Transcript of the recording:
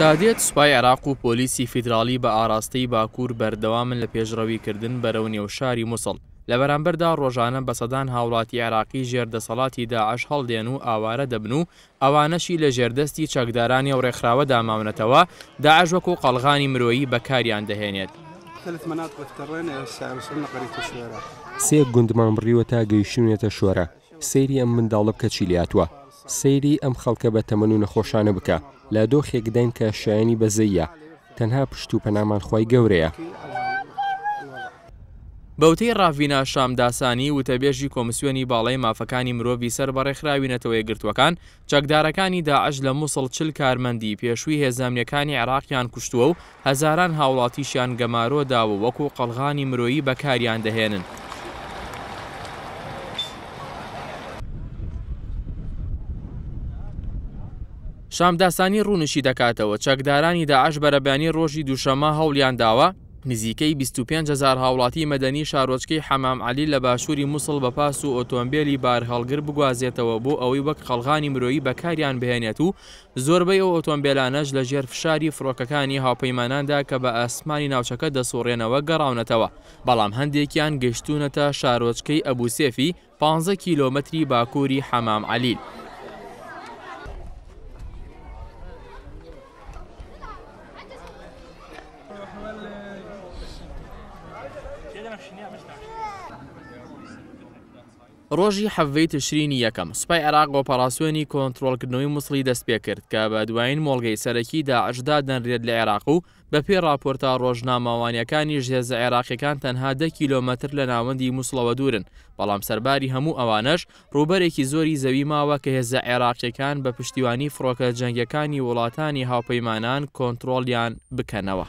دادێت سوپای عراق و پۆلیسی فیدراالی بە ئاراستەی باکوور بەردەوامن لە پێشڕەویکردن بەرەو نێوشاری مووسڵ لە بەرامبەردا ڕۆژانە بە سەدان هاوڵاتی عراقی ژێردەسەڵاتی داعش هەڵدێن و ئاوارە دەبن و ئەوانەشی لە ژێردەستی چەکدارانی و ڕێکخراوە داماونەتەوە داعژوەک و قەلغانی مرۆیی بەکاریان دەهێنێت. سێ گوندمان بڕیوە تا گەیشتونێتە شۆرە سەیری ئەم منداڵە بکە چیلیاتوە سەیری ئەم خەڵکە بە تەمەن و نەخۆشانە بکە لە دۆخێک دەین کە شایانی بەزەیە تەنها پشت و پەنامان خی گەورەیە. بەوتەی ڕاوینا شامداسانی وتەبێژی کۆمسیۆنی باڵی مافەکانی مرۆڤی سەر بەڕێکخراوینەتەوەی گرتوەکان چەکدارەکانی داعش لە مووسڵ چل کارمەندی پێشووی هێزانیەکانی عراقیان کوشتووە و هەزاران هاوڵاتیشیان گەمارۆداوە وەکو قەلغانی مرۆیی بەکاریان دەهێنن. شامداسانی ڕوونشی دەکاتەوە چەکدارانی داعش بەرەبیانی ڕۆژی دووشەمە هەولیان داوە نزیکەی 25 هزار هاوڵاتی مەدەنی شارۆچکەی حەمام علی لە باشووری مووسڵ بە پاس و ئۆتۆمبیلی بارهڵگر بگوازێتەوە بۆ ئەوەی وەک خەڵغانی مرۆیی بەکاریان بهێنێت و زۆربەی ئەو ئۆتۆمبیلانەش لە ژێر فشاری فڕۆکەکانی هاوپەیماناندا کە بە ئاسمانی ناوچەکە دەسوڕێنەوە گەڕاونەتەوە بەڵام هەندێکیان گەشتونەتە شارۆچکەی ئەبوسێفی 15 کیلۆمەتری باکووری حەمام علیل. ڕۆژی حەڤەی تشرینی یەکەم سوپای عراق ئۆپەراسیۆنی کۆنتترۆلکردنەوەی مووسڵی دەستپێ کرد کە بە دوایین مۆڵگەی سەرەکی داعشدا دەنرێت لە عێراق و بە پێ راپۆرتا ڕۆژناماوانیەکانی ژێزە عێراقیەکان تەنها دە کیلۆمەتر لە ناوەندی مووسڵەوە دوورن بەڵام سەرباری هەموو ئەوانەش ڕوبەرێکی زۆری زەوی ماوە کە هێزە عێراقیەکان بە پشتیوانی فڕۆکە جەنگەکانی وڵاتانی هاوپەیمانان کۆنتترۆلیان بکەنەوە.